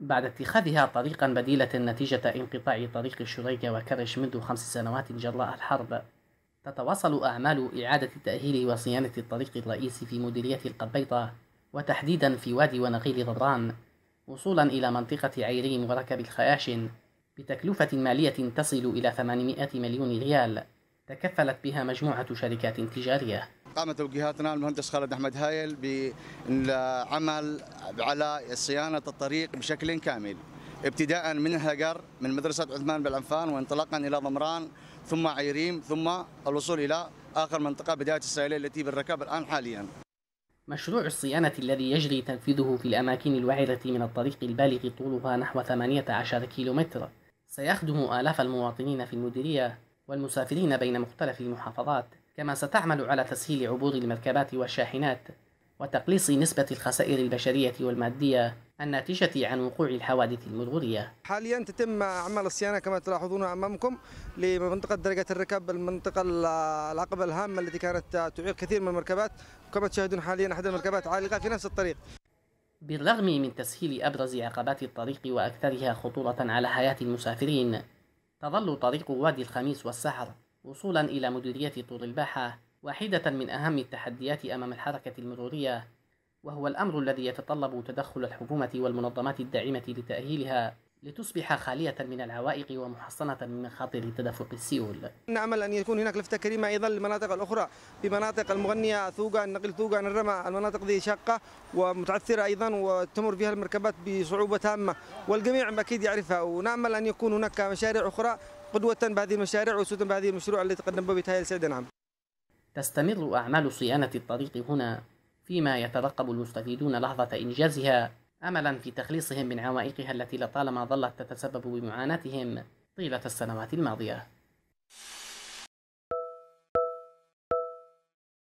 بعد اتخاذها طريقا بديلة نتيجة انقطاع طريق الشريكة وكرش منذ خمس سنوات جراء الحرب تتواصل أعمال إعادة التأهيل وصيانة الطريق الرئيسي في مديرية القبيطة وتحديدا في وادي ونخيل ضران وصولا إلى منطقة عيرين وركب الخياشن بتكلفة مالية تصل إلى 800 مليون ريال تكفلت بها مجموعة شركات تجارية قامت توجيهاتنا المهندس خالد احمد هايل بالعمل على صيانه الطريق بشكل كامل ابتداء من هجر من مدرسه عثمان بالعنفان وانطلاقا الى ضمران ثم عيريم ثم الوصول الى اخر منطقه بدايه السائليه التي بالركاب الان حاليا. مشروع الصيانة الذي يجري تنفيذه في الأماكن الوعرة من الطريق البالغ طولها نحو 18 كيلومتر سيخدم آلاف المواطنين في المديرية والمسافرين بين مختلف المحافظات كما ستعمل على تسهيل عبور المركبات والشاحنات وتقليص نسبة الخسائر البشرية والمادية الناتجة عن وقوع الحوادث المرورية حاليا تتم أعمال الصيانة كما تلاحظون أمامكم لمنطقة درجة الركب المنطقة العقبة الهامة التي كانت تعيق كثير من المركبات وكما تشاهدون حاليا أحد المركبات عالقة في نفس الطريق بالرغم من تسهيل أبرز عقبات الطريق وأكثرها خطورة على حياة المسافرين تظل طريق وادي الخميس والسحر وصولا إلى مديرية طول الباحة واحدة من أهم التحديات أمام الحركة المرورية وهو الأمر الذي يتطلب تدخل الحكومة والمنظمات الداعمة لتأهيلها لتصبح خالية من العوائق ومحصنة من مخاطر تدفق السيول نأمل أن يكون هناك لفتة كريمة أيضا للمناطق الأخرى في مناطق المغنية ثوقة النقل ثوقة الرمى المناطق ذي شاقة ومتعثرة أيضا وتمر فيها المركبات بصعوبة تامة والجميع أكيد يعرفها ونأمل أن يكون هناك مشاريع أخرى قدوة بهذه المشاريع وسودا بهذه المشروع التي تقدم به تهيل سعيد نعم تستمر أعمال صيانة الطريق هنا فيما يترقب المستفيدون لحظة إنجازها أملا في تخليصهم من عوائقها التي لطالما ظلت تتسبب بمعاناتهم طيلة السنوات الماضية